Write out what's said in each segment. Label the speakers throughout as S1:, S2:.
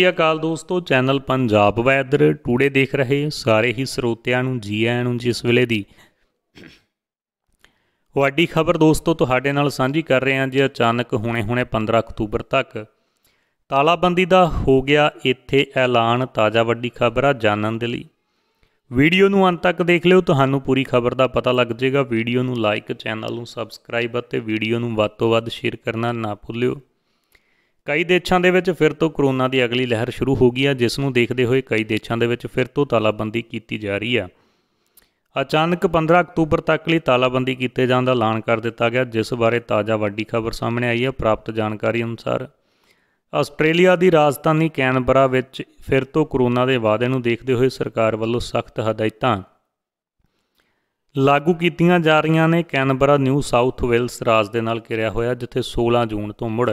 S1: ਸ੍ਰੀ ਅਕਾਲ ਦੋਸਤੋ channel Punjab weather today ਦੇਖ ਰਹੇ ਸਾਰੇ ਹੀ ਸਰੋਤਿਆਂ ਨੂੰ ਜੀ ਆਇਆਂ ਨੂੰ ਜਿਸ ਵੇਲੇ ਦੀ ਵੱਡੀ ਖਬਰ ਦੋਸਤੋ ਤੁਹਾਡੇ ਨਾਲ ਸਾਂਝੀ ਕਰ ਰਹੇ ਹਾਂ ਜੇ ਅਚਾਨਕ ਹੁਣੇ-ਹੁਣੇ 15 ਅਕਤੂਬਰ ਤੱਕ ਤਾਲਾਬੰਦੀ ਦਾ ਹੋ ਗਿਆ ਇੱਥੇ ਐਲਾਨ ਤਾਜ਼ਾ ਵੱਡੀ ਖਬਰ ਆ ਜਾਣਨ ਦੇ ਲਈ ਵੀਡੀਓ ਨੂੰ ਅੰਤ ਤੱਕ ਦੇਖ ਲਿਓ ਤੁਹਾਨੂੰ ਪੂਰੀ ਖਬਰ ਦਾ ਪਤਾ ਲੱਗ ਜਾਏਗਾ ਵੀਡੀਓ ਨੂੰ ਲਾਈਕ ਚੈਨਲ ਨੂੰ ਸਬਸਕ੍ਰਾਈਬ ਅਤੇ ਵੀਡੀਓ ਨੂੰ ਵੱਧ ਤੋਂ ਵੱਧ ਸ਼ੇਅਰ ਕਰਨਾ ਨਾ ਭੁੱਲਿਓ ਕਈ ਦੇਸ਼ਾਂ ਦੇ ਵਿੱਚ ਫਿਰ ਤੋਂ ਕਰੋਨਾ ਦੀ ਅਗਲੀ ਲਹਿਰ ਸ਼ੁਰੂ ਹੋ ਗਈ ਹੈ ਜਿਸ ਨੂੰ ਦੇਖਦੇ ਹੋਏ ਕਈ ਦੇਸ਼ਾਂ ਦੇ ਵਿੱਚ ਫਿਰ ਤੋਂ ਤਾਲਾਬੰਦੀ ਕੀਤੀ ਜਾ ਰਹੀ ਹੈ ਅਚਾਨਕ 15 ਅਕਤੂਬਰ ਤੱਕ ਲਈ ਤਾਲਾਬੰਦੀ ਕੀਤੇ ਜਾਣ ਦਾ ਐਲਾਨ ਕਰ ਦਿੱਤਾ ਗਿਆ ਜਿਸ ਬਾਰੇ ਤਾਜ਼ਾ ਵੱਡੀ ਖਬਰ ਸਾਹਮਣੇ ਆਈ ਹੈ ਪ੍ਰਾਪਤ ਜਾਣਕਾਰੀ ਅਨੁਸਾਰ ਆਸਟ੍ਰੇਲੀਆ ਦੀ ਰਾਜਧਾਨੀ ਕੈਨਬਰਾ ਵਿੱਚ ਫਿਰ ਤੋਂ ਕਰੋਨਾ ਦੇ ਵਾਅਦੇ ਨੂੰ ਦੇਖਦੇ ਹੋਏ ਸਰਕਾਰ ਵੱਲੋਂ ਸਖਤ ਹਦਾਇਤਾਂ ਲਾਗੂ ਕੀਤੀਆਂ ਜਾ ਰਹੀਆਂ ਨੇ ਕੈਨਬਰਾ ਨਿਊ ਸਾਊਥ ਵੈਲਸ ਰਾਜ ਦੇ ਨਾਲ ਕਿਰਿਆ ਹੋਇਆ ਜਿੱਥੇ 16 ਜੂਨ ਤੋਂ ਮੁੜ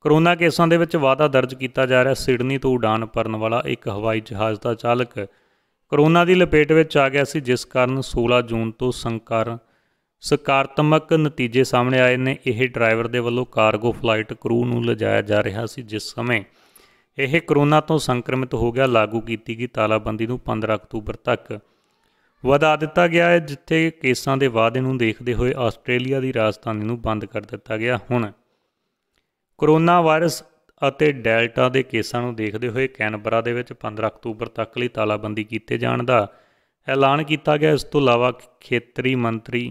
S1: ਕਰੋਨਾ ਕੇਸਾਂ ਦੇ ਵਿੱਚ ਵਾਧਾ ਦਰਜ ਕੀਤਾ ਜਾ ਰਿਹਾ ਸਿਡਨੀ ਤੋਂ ਉਡਾਨ ਭਰਨ ਵਾਲਾ ਇੱਕ ਹਵਾਈ ਜਹਾਜ਼ ਦਾ ਚਾਲਕ ਕਰੋਨਾ ਦੀ ਲਪੇਟ ਵਿੱਚ ਆ ਗਿਆ ਸੀ ਜਿਸ ਕਾਰਨ 16 ਜੂਨ ਤੋਂ ਸੰਕਰ ਸਕਾਰਤਮਕ ਨਤੀਜੇ ਸਾਹਮਣੇ ਆਏ ਨੇ ਇਹ ਡਰਾਈਵਰ ਦੇ ਵੱਲੋਂ ਕਾਰਗੋ ਫਲਾਈਟ ਕਰੂ ਨੂੰ ਲਿਜਾਇਆ ਜਾ ਰਿਹਾ ਸੀ ਜਿਸ ਸਮੇਂ ਇਹ ਕਰੋਨਾ ਤੋਂ ਸੰਕਰਮਿਤ ਹੋ ਗਿਆ ਲਾਗੂ ਕੀਤੀ ਗਈ ਤਾਲਾਬੰਦੀ ਨੂੰ 15 ਅਕਤੂਬਰ ਤੱਕ ਵਧਾ ਦਿੱਤਾ ਗਿਆ ਹੈ ਜਿੱਥੇ ਕੇਸਾਂ ਦੇ ਵਾਧੇ ਨੂੰ ਦੇਖਦੇ ਹੋਏ ਆਸਟ੍ਰੇਲੀਆ ਦੀ ਰਾਜਧਾਨੀ ਨੂੰ ਬੰਦ ਕਰ ਦਿੱਤਾ ਗਿਆ ਹੁਣ ਕੋਰੋਨਾ ਵਾਇਰਸ ਅਤੇ ਡੈਲਟਾ ਦੇ ਕੇਸਾਂ ਨੂੰ ਦੇਖਦੇ ਹੋਏ ਕੈਨਬਰਾ ਦੇ ਵਿੱਚ 15 ਅਕਤੂਬਰ ਤੱਕ ਲਈ ਤਾਲਾਬੰਦੀ ਕੀਤੇ ਜਾਣ ਦਾ ਐਲਾਨ ਕੀਤਾ ਗਿਆ ਇਸ ਤੋਂ ਇਲਾਵਾ ਖੇਤਰੀ ਮੰਤਰੀ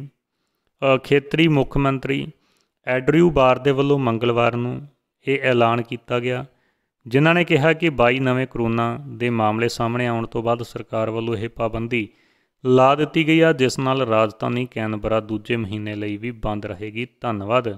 S1: ਖੇਤਰੀ ਮੁੱਖ ਮੰਤਰੀ ਐਡਰਿਊ ਬਾਰ ਦੇ ਵੱਲੋਂ ਮੰਗਲਵਾਰ ਨੂੰ ਇਹ ਐਲਾਨ ਕੀਤਾ ਗਿਆ ਜਿਨ੍ਹਾਂ ਨੇ ਕਿਹਾ ਕਿ 22 ਨਵੇਂ ਕਰੋਨਾ ਦੇ ਮਾਮਲੇ ਸਾਹਮਣੇ ਆਉਣ ਤੋਂ ਬਾਅਦ ਸਰਕਾਰ ਵੱਲੋਂ ਇਹ ਪਾਬੰਦੀ ਲਾ ਦਿੱਤੀ ਗਈ ਆ ਜਿਸ ਨਾਲ ਰਾਜਧਾਨੀ ਕੈਨਬਰਾ ਦੂਜੇ ਮਹੀਨੇ ਲਈ ਵੀ ਬੰਦ ਰਹੇਗੀ ਧੰਨਵਾਦ